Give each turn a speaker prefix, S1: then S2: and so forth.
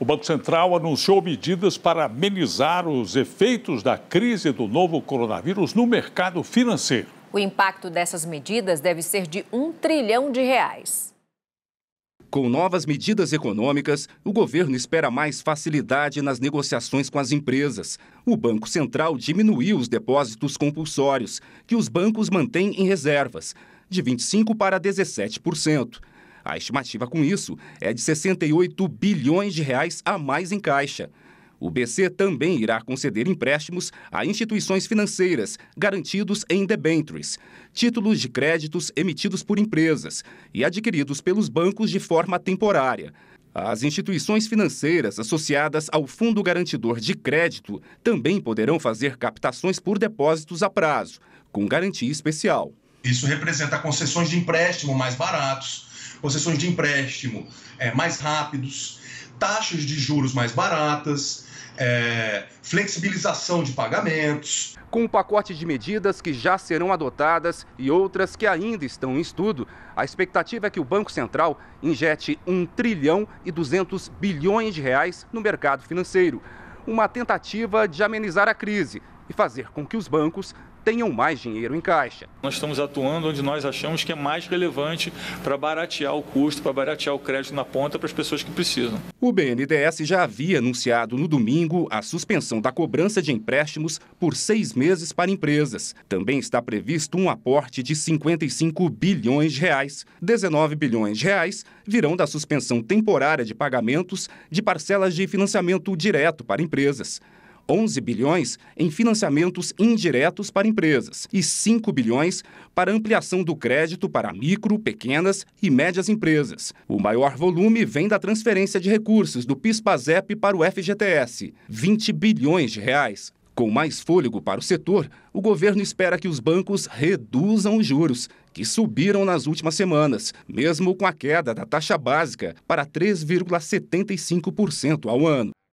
S1: o Banco Central anunciou medidas para amenizar os efeitos da crise do novo coronavírus no mercado financeiro. O impacto dessas medidas deve ser de um trilhão de reais. Com novas medidas econômicas, o governo espera mais facilidade nas negociações com as empresas. O Banco Central diminuiu os depósitos compulsórios, que os bancos mantêm em reservas, de 25% para 17%. A estimativa com isso é de 68 bilhões de reais a mais em caixa. O BC também irá conceder empréstimos a instituições financeiras garantidos em debentures, títulos de créditos emitidos por empresas e adquiridos pelos bancos de forma temporária. As instituições financeiras associadas ao Fundo Garantidor de Crédito também poderão fazer captações por depósitos a prazo, com garantia especial. Isso representa concessões de empréstimo mais baratos concessões de empréstimo é, mais rápidos, taxas de juros mais baratas, é, flexibilização de pagamentos. Com um pacote de medidas que já serão adotadas e outras que ainda estão em estudo, a expectativa é que o Banco Central injete 1 trilhão e 200 bilhões de reais no mercado financeiro. Uma tentativa de amenizar a crise e fazer com que os bancos tenham mais dinheiro em caixa. Nós estamos atuando onde nós achamos que é mais relevante para baratear o custo, para baratear o crédito na ponta para as pessoas que precisam. O BNDES já havia anunciado no domingo a suspensão da cobrança de empréstimos por seis meses para empresas. Também está previsto um aporte de 55 bilhões de reais. 19 bilhões de reais virão da suspensão temporária de pagamentos de parcelas de financiamento direto para empresas. 11 bilhões em financiamentos indiretos para empresas e 5 bilhões para ampliação do crédito para micro, pequenas e médias empresas. O maior volume vem da transferência de recursos do PIS/PASEP para o FGTS, 20 bilhões de reais. Com mais fôlego para o setor, o governo espera que os bancos reduzam os juros, que subiram nas últimas semanas, mesmo com a queda da taxa básica para 3,75% ao ano.